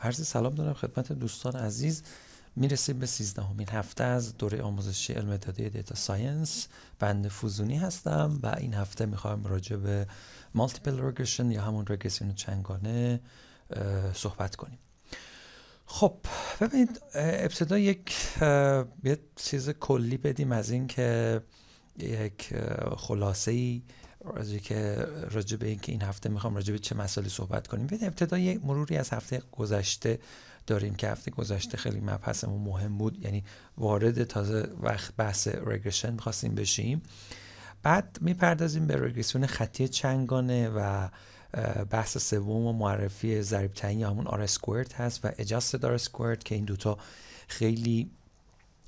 عرض سلام دارم خدمت دوستان عزیز میرسیم به سیزدهمین هفته از دوره آموزشی علم داده دیتا ساینس بند فوزونی هستم و این هفته میخوایم راجع به مالتیپل رگرشن یا همون رگرسیون چنگانه صحبت کنیم خب ببینید ابتدا یک یه چیز کلی بدیم از که یک خلاصه ای راجع که راجع به اینکه این هفته میخوام راجع به چه مسئله صحبت کنیم ببین ابتدا یک مروری از هفته گذشته داریم که هفته گذشته خیلی مبحثمون مهم بود یعنی وارد تازه وقت بحث رگرشن میخواستیم بشیم بعد میپردازیم به رگرسیون خطی چنگانه و بحث سوم و معرفی ضریب تعیین همون آر اسکوئرت هست و اجاست دار اسکوئرت که این دوتا خیلی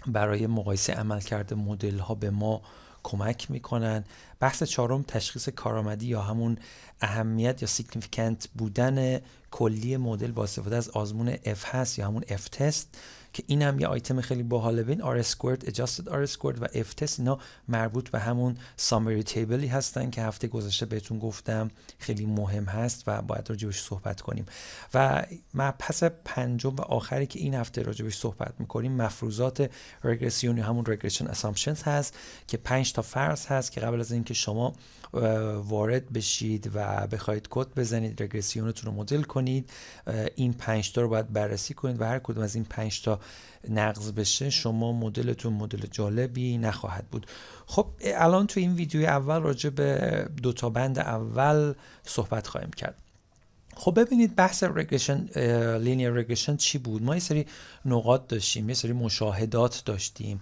برای مقایسه عملکرد مدل ها به ما کمک میکنن بحث چهارم تشخیص کارآمدی یا همون اهمیت یا سیگنیفیکنت بودن کلی مدل با استفاده از آزمون F هست یا همون F تست که این هم یه آیتم خیلی باحاله بین R squared, adjusted R squared و F تست اینا مربوط به همون سامری تیبلی هستن که هفته گذشته بهتون گفتم خیلی مهم هست و باید راجبش صحبت کنیم و پس پنجم و آخری که این هفته راجبش صحبت میکنیم مفروضات رگرسیون یا همون رگرشن assumptions هست که پنج تا فرض هست که قبل از این که شما وارد بشید و بخواید کد بزنید رگرسیونتون رو مدل کنید این 5 تا رو باید بررسی کنید و هر کدوم از این 5 تا نقض بشه شما مدلتون مدل جالبی نخواهد بود خب الان تو این ویدیو اول راجع به دو تا بند اول صحبت خواهیم کرد خب ببینید بحث رگرشن لینیر رگرشن چی بود ما یه سری نقاط داشتیم یه سری مشاهدات داشتیم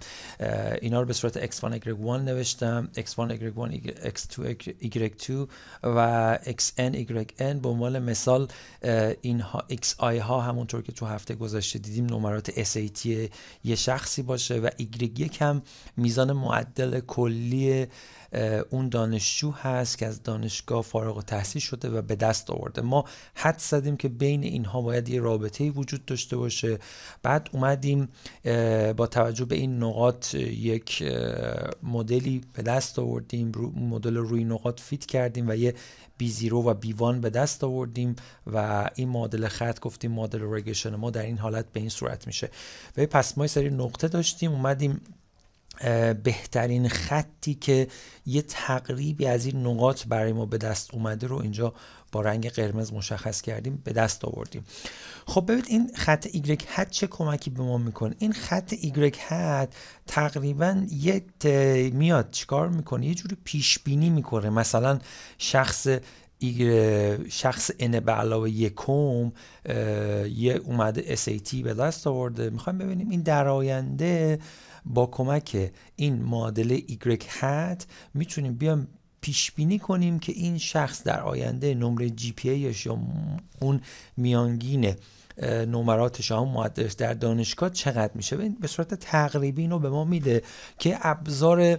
اینا رو به صورت x1 y1 نوشتم x1 y1 x2 y2 و xn yn به عنوان مثال اینها xi ها همونطور که تو هفته گذشته دیدیم نمرات SAT یه شخصی باشه و y1 هم میزان معدل کلی اون دانشجو هست که از دانشگاه فارغ التحصیل شده و به دست آورده ما حد زدیم که بین اینها باید یه رابطه وجود داشته باشه بعد اومدیم با توجه به این نقاط یک مدلی به دست آوردیم مدل روی نقاط فیت کردیم و یه بی زیرو و بی وان به دست آوردیم و این مدل خط گفتیم مدل رگشن ما در این حالت به این صورت میشه و پس ما سری نقطه داشتیم اومدیم بهترین خطی که یه تقریبی از این نقاط برای ما به دست اومده رو اینجا رنگ قرمز مشخص کردیم به دست آوردیم خب ببینید این خط ایگرگ هد چه کمکی به ما میکنه این خط ایگرگ هد تقریبا یه میاد چیکار میکنه یه جوری پیش بینی میکنه مثلا شخص شخص ان به علاوه یکم یه اومده SAT به دست آورده میخوایم ببینیم این در آینده با کمک این معادله ایگرگ هد میتونیم بیام پیش بینی کنیم که این شخص در آینده نمره جی پی ایش یا اون میانگین نمراتش هم مدرس در دانشگاه چقدر میشه به صورت تقریبی اینو به ما میده که ابزار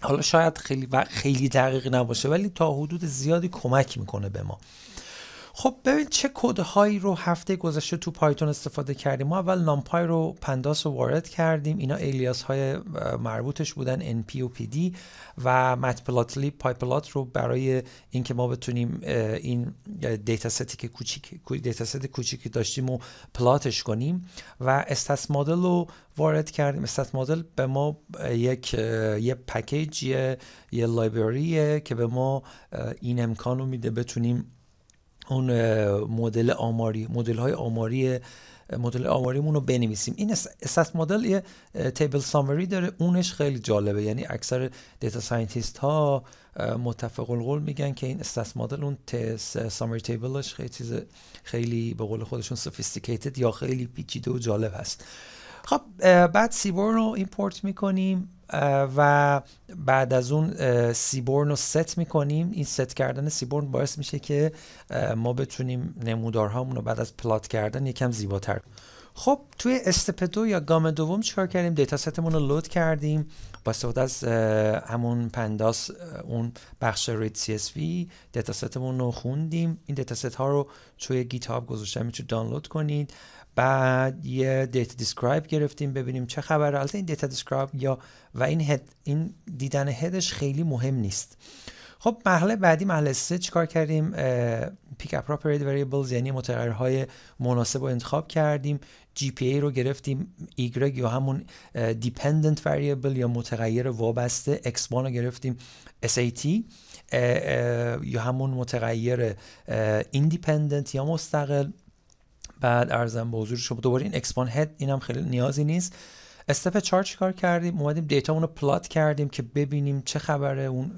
حالا شاید خیلی خیلی دقیق نباشه ولی تا حدود زیادی کمک میکنه به ما خب ببین چه کدهایی رو هفته گذشته تو پایتون استفاده کردیم ما اول نامپای رو پنداس رو وارد کردیم اینا الیاس های مربوطش بودن NP و دی و پای پلات رو برای اینکه ما بتونیم این دیتا ستی که کوچیک دیتا کوچیکی داشتیم و پلاتش کنیم و استس مدل رو وارد کردیم استات مدل به ما یک یه پکیج یه, یه که به ما این امکان رو میده بتونیم اون مدل آماری مدل های آماری مدل آماریمون رو بنویسیم این اساس مدل یه تیبل سامری داره اونش خیلی جالبه یعنی اکثر دیتا ساینتیست ها متفق القول میگن که این اساس مدل اون سامری تیبلش خیلی چیز خیلی به قول خودشون سوفیستیکیتد یا خیلی پیچیده و جالب هست خب بعد سیبور رو ایمپورت میکنیم و بعد از اون سیبورن رو ست میکنیم این ست کردن سیبورن باعث میشه که ما بتونیم نمودارهامون رو بعد از پلات کردن یکم زیباتر خب توی استپ دو یا گام دوم چیکار کردیم دیتا ستمون رو لود کردیم با استفاده از همون پنداس اون بخش رید سی اس وی دیتا ستمون رو خوندیم این دیتا ست ها رو توی گیت هاب گذاشتم میتونید دانلود کنید بعد یه دیتا دیسکرایب گرفتیم ببینیم چه خبره البته این دیتا دیسکرایب یا و این هد این دیدن هدش خیلی مهم نیست خب مرحله بعدی مرحله سه چیکار کردیم پیک اپروپریت وریبلز یعنی متغیرهای مناسب رو انتخاب کردیم جی پی ای رو گرفتیم ایگرگ یا همون دیپندنت وریبل یا متغیر وابسته x رو گرفتیم SAT یا همون متغیر ایندیپندنت یا مستقل بعد ارزم به حضور شما دوباره این اکسپان هد اینم خیلی نیازی نیست استپ 4 چیکار کردیم اومدیم دیتا اون رو پلات کردیم که ببینیم چه خبره اون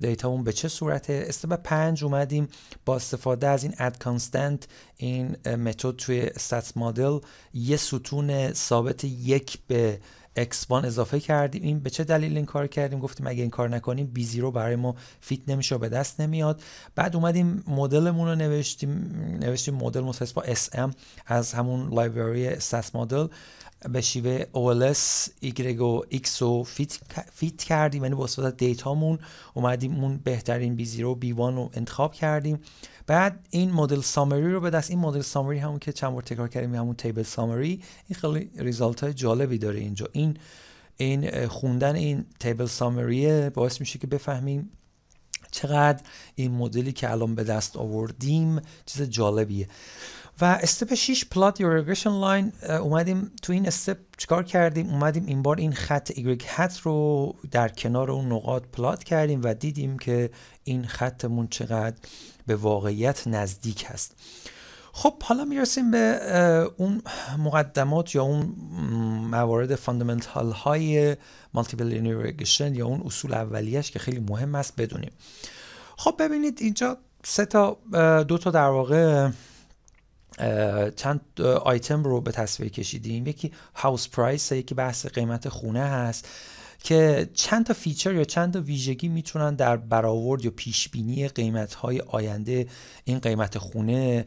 دیتا اون به چه صورته استپ پنج اومدیم با استفاده از این اد کانستنت این متد توی استاتس مدل یه ستون ثابت یک به X1 اضافه کردیم این به چه دلیل این کار کردیم گفتیم اگه این کار نکنیم b0 برای ما فیت نمیشه و به دست نمیاد بعد اومدیم مدلمون رو نوشتیم نوشتیم مدل متفاوت با SM از همون لایبرری سس مدل به شیوه OLS, Y X رو فیت, فیت کردیم یعنی با دیتا مون اومدیم اون بهترین B0 و B1 رو انتخاب کردیم بعد این مدل سامری رو به دست این مدل سامری همون که چند بار تکرار کردیم همون تیبل سامری این خیلی ریزالت های جالبی داره اینجا این این خوندن این تیبل سامریه باعث میشه که بفهمیم چقدر این مدلی که الان به دست آوردیم چیز جالبیه و استپ 6 پلات یور رگرشن لاین اومدیم تو این استپ چیکار کردیم اومدیم این بار این خط y hat رو در کنار اون نقاط پلات کردیم و دیدیم که این خطمون چقدر به واقعیت نزدیک هست خب حالا میرسیم به اون مقدمات یا اون موارد فاندامنتال های مالتیپل رگرشن یا اون اصول اولیش که خیلی مهم است بدونیم خب ببینید اینجا سه تا دو تا در واقع چند آیتم رو به تصویر کشیدیم یکی هاوس پرایس یکی بحث قیمت خونه هست که چند تا فیچر یا چند تا ویژگی میتونن در برآورد یا پیش بینی قیمت های آینده این قیمت خونه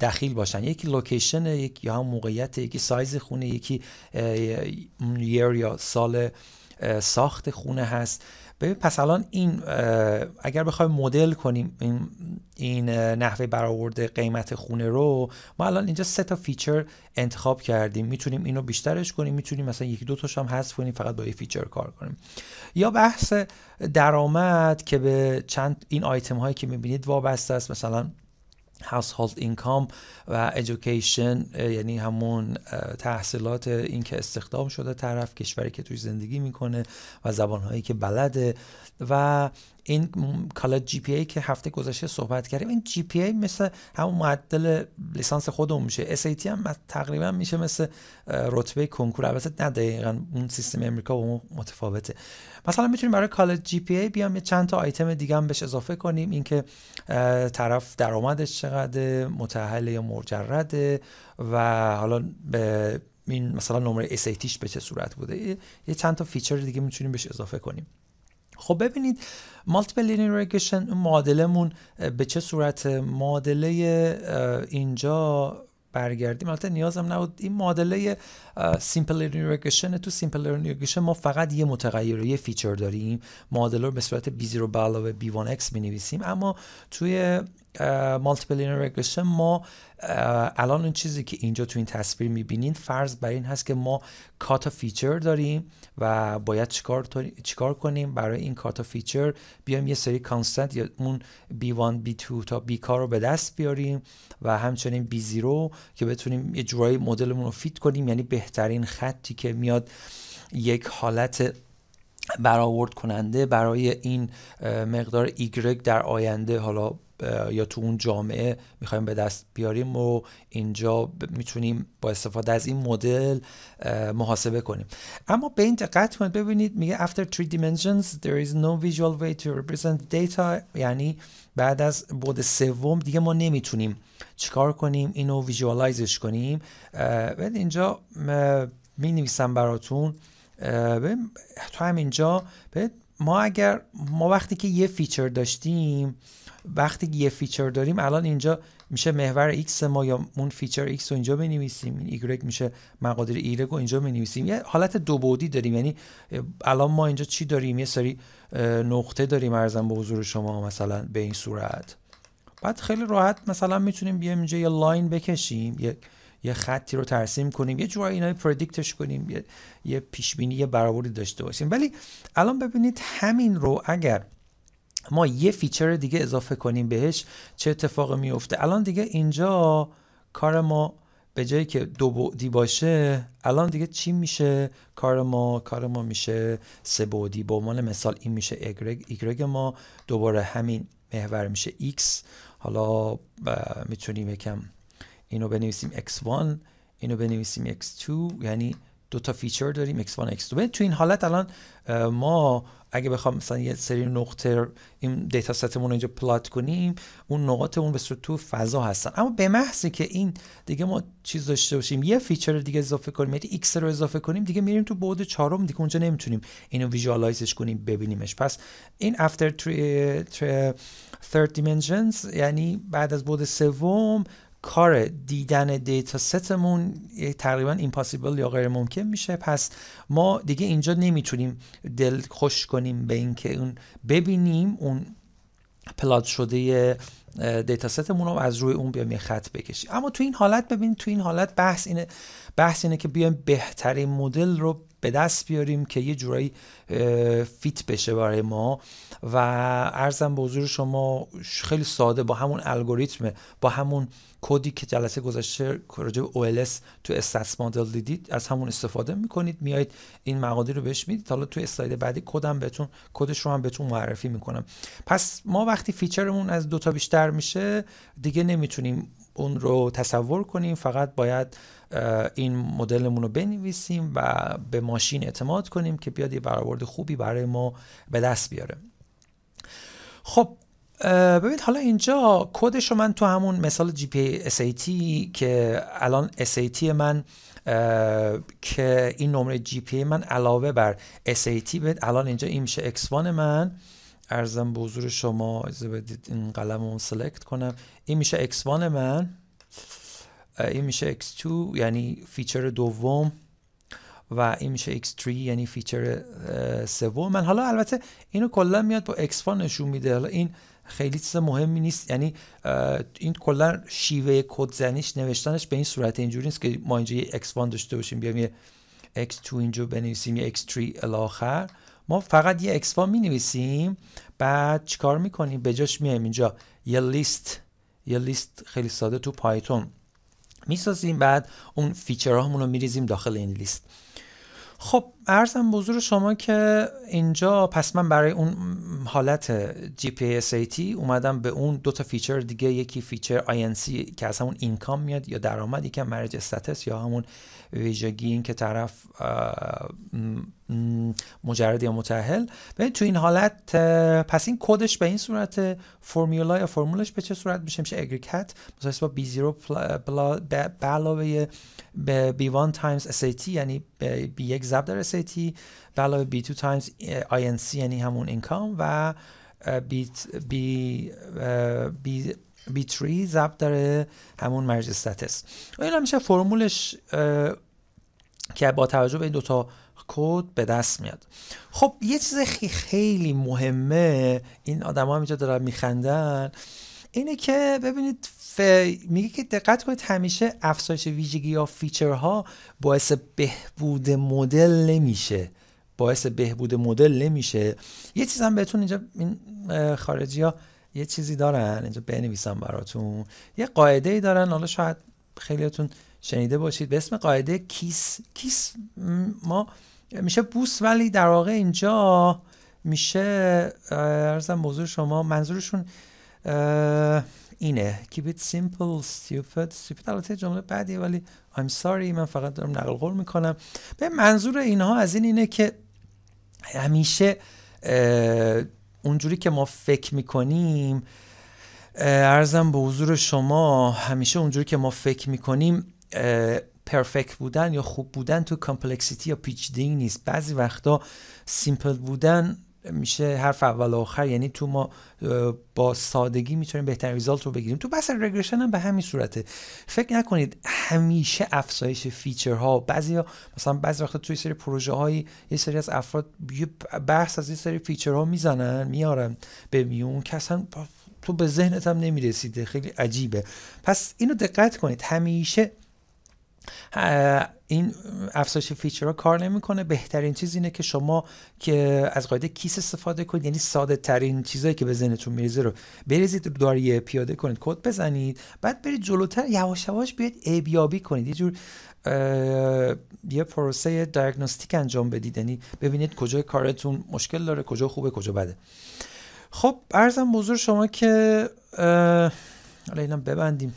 دخیل باشن یکی لوکیشن یک یا هم موقعیت یکی سایز خونه یکی یر یا سال ساخت خونه هست ببین پس الان این اگر بخوایم مدل کنیم این, این نحوه برآورد قیمت خونه رو ما الان اینجا سه تا فیچر انتخاب کردیم میتونیم اینو بیشترش کنیم میتونیم مثلا یکی دو تاش هم حذف کنیم فقط با یه فیچر کار کنیم یا بحث درآمد که به چند این آیتم هایی که میبینید وابسته است مثلا household income و education یعنی همون تحصیلات این که استخدام شده طرف کشوری که توش زندگی میکنه و زبانهایی که بلده و این کالج جی پی ای که هفته گذشته صحبت کردیم این جی پی ای مثل همون معدل لیسانس خودمون میشه اس ای تی هم تقریبا میشه مثل رتبه کنکور البته نه دقیقا اون سیستم امریکا با اون متفاوته مثلا میتونیم برای کالج جی پی ای بیام یه چند تا آیتم دیگه هم بهش اضافه کنیم اینکه طرف درآمدش چقدر متأهل یا مجرد و حالا به این مثلا نمره SATش به چه صورت بوده یه چند تا فیچر دیگه میتونیم بهش اضافه کنیم خب ببینید مالتیپل لینیر ریگرشن معادلمون به چه صورت معادله اینجا برگردیم البته نیازم نبود این معادله سیمپل لرنینگ تو سیمپل لرنینگ ما فقط یه متغیر و یه فیچر داریم معادله رو به صورت b0 به علاوه b1x می اما توی مالتیپل ما الان اون چیزی که اینجا تو این تصویر میبینین فرض بر این هست که ما کاتا فیچر داریم و باید چیکار, چیکار کنیم برای این کاتا فیچر بیایم یه سری کانستنت یا اون B1 B2 تا بی رو به دست بیاریم و همچنین B0 که بتونیم یه جورایی مدلمون رو فیت کنیم یعنی بهترین خطی که میاد یک حالت برآورد کننده برای این مقدار ایگرگ در آینده حالا یا تو اون جامعه میخوایم به دست بیاریم و اینجا میتونیم با استفاده از این مدل محاسبه کنیم اما به این دقت کنید ببینید میگه after three dimensions there is no visual way to represent data یعنی بعد از بود سوم دیگه ما نمیتونیم چیکار کنیم اینو ویژوالایزش کنیم بعد اینجا مینویسم نویسم براتون تو همینجا ما اگر ما وقتی که یه فیچر داشتیم وقتی یه فیچر داریم الان اینجا میشه محور X ما یا اون فیچر X رو اینجا بنویسیم این ایگرگ میشه مقادیر Y رو اینجا بنویسیم یه حالت دو بعدی داریم یعنی الان ما اینجا چی داریم یه سری نقطه داریم ارزم به حضور شما مثلا به این صورت بعد خیلی راحت مثلا میتونیم بیایم اینجا یه لاین بکشیم یه خطی رو ترسیم کنیم یه جورایی اینا پردیکتش کنیم یه, یه پیش بینی یه برابری داشته باشیم ولی الان ببینید همین رو اگر ما یه فیچر دیگه اضافه کنیم بهش چه اتفاقی میفته الان دیگه اینجا کار ما به جایی که دو بعدی باشه الان دیگه چی میشه کار ما کار ما میشه سه بعدی به عنوان مثال این میشه ایگرگ ایگرگ ما دوباره همین محور میشه x حالا میتونیم یکم اینو بنویسیم x1 اینو بنویسیم x2 یعنی دو تا فیچر داریم x1 x2 تو این حالت الان ما اگه بخوام مثلا یه سری نقطه این دیتا ستمون رو اینجا پلات کنیم اون نقاطمون به صورت تو فضا هستن اما به محضی که این دیگه ما چیز داشته باشیم یه فیچر دیگه اضافه کنیم یعنی x رو اضافه کنیم دیگه میریم تو بعد چهارم دیگه اونجا نمیتونیم اینو ویژوالایزش کنیم ببینیمش پس این after three, three, third dimensions یعنی بعد از بعد سوم کار دیدن دیتا ستمون تقریبا ایمپاسیبل یا غیر ممکن میشه پس ما دیگه اینجا نمیتونیم دل خوش کنیم به اینکه اون ببینیم اون پلات شده دیتا ستمون رو از روی اون بیایم یه خط بکشیم اما تو این حالت ببین تو این حالت بحث اینه بحث اینه که بیایم بهترین مدل رو به دست بیاریم که یه جورایی فیت بشه برای ما و ارزم به حضور شما خیلی ساده با همون الگوریتم با همون کدی که جلسه گذشته راجع به OLS تو استاتس مدل دیدید از همون استفاده میکنید میایید این مقادیر رو بهش میدید حالا تو اسلاید بعدی کدم بهتون کدش رو هم بهتون معرفی میکنم پس ما وقتی فیچرمون از دو تا بیشتر بیشتر میشه دیگه نمیتونیم اون رو تصور کنیم فقط باید این مدلمون رو بنویسیم و به ماشین اعتماد کنیم که بیاد یه برآورد خوبی برای ما به دست بیاره خب ببینید حالا اینجا کودش رو من تو همون مثال جی پی ای تی که الان تی من که این نمره جی پی من علاوه بر ای تی الان اینجا این میشه اکس وان من ارزم به حضور شما از بدید این قلم رو سلکت کنم این میشه x1 من این میشه x2 یعنی فیچر دوم و این میشه x3 یعنی فیچر سوم من حالا البته اینو کلا میاد با x1 نشون میده حالا این خیلی چیز مهمی نیست یعنی این کلا شیوه کد زنیش نوشتنش به این صورت اینجوری نیست که ما اینجا یه x1 داشته باشیم بیایم یه x2 اینجا بنویسیم یه x3 الاخر ما فقط یه اکسفا می نویسیم بعد چیکار میکنیم به جاش میایم اینجا یه لیست یه لیست خیلی ساده تو پایتون سازیم بعد اون فیچرهامون رو میریزیم داخل این لیست خب ارزم بزرگ شما که اینجا پس من برای اون حالت جی پی اومدم به اون دو تا فیچر دیگه یکی فیچر INC که از همون اینکام میاد یا درآمدی که مرج استاتس یا همون ویژگی این که طرف مجرد یا متأهل ببین تو این حالت پس این کدش به این صورت فرمولا یا فرمولش به چه صورت میشه میشه اگریکت مثلا با B0 به علاوه یعنی به B1 times SAT یعنی بی 1 ضرب در SAT علاوه بی علاوه تایمز 2 times سی یعنی همون اینکام و بی بی 3 ضبط داره همون مرج استاتس و این همیشه فرمولش که با توجه به این دوتا کد به دست میاد خب یه چیز خیلی مهمه این آدما ها اینجا دارن میخندن اینه که ببینید ف... میگه که دقت کنید همیشه افزایش ویژگی یا فیچرها باعث بهبود مدل نمیشه باعث بهبود مدل نمیشه یه چیز هم بهتون اینجا این خارجی ها یه چیزی دارن اینجا بنویسم براتون یه قاعده ای دارن حالا شاید خیلیتون شنیده باشید به اسم قاعده کیس کیس ما میشه بوس ولی در واقع اینجا میشه ارزم موضوع شما منظورشون اینه keep it simple stupid stupid البته جمله بعدی ولی I'm sorry من فقط دارم نقل قول میکنم به منظور اینها از این اینه که همیشه اونجوری که ما فکر میکنیم ارزم به حضور شما همیشه اونجوری که ما فکر میکنیم پرفکت بودن یا خوب بودن تو کامپلکسیتی یا پیچیدگی نیست بعضی وقتا سیمپل بودن میشه حرف اول و آخر یعنی تو ما با سادگی میتونیم بهترین ریزالت رو بگیریم تو بحث رگرشن هم به همین صورته فکر نکنید همیشه افزایش فیچرها بعضی مثلا بعضی وقت توی سری پروژه هایی یه سری از افراد بحث از یه سری فیچرها میزنن میارن به میون که اصلا تو به ذهنت هم نمیرسیده خیلی عجیبه پس اینو دقت کنید همیشه این افزایش فیچرها کار نمیکنه بهترین چیز اینه که شما که از قاعده کیس استفاده کنید یعنی ساده ترین چیزایی که به ذهنتون میریزه رو بریزید رو پیاده کنید کد بزنید بعد برید جلوتر یواش یواش بیاید ابیابی کنید یه جور یه پروسه دیاگنوستیک انجام بدید یعنی ببینید کجای کارتون مشکل داره کجا خوبه کجا بده خب ارزم بزرگ شما که حالا ببندیم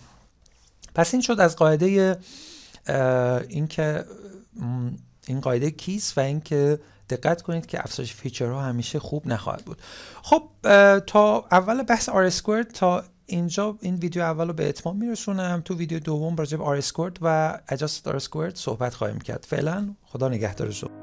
پس این شد از قاعده اینکه این قاعده کیست و اینکه دقت کنید که افزایش فیچرها همیشه خوب نخواهد بود خب تا اول بحث آر تا اینجا این ویدیو اول رو به اتمام میرسونم تو ویدیو دوم راجع به آر و اجاست آر صحبت خواهیم کرد فعلا خدا نگهدارتون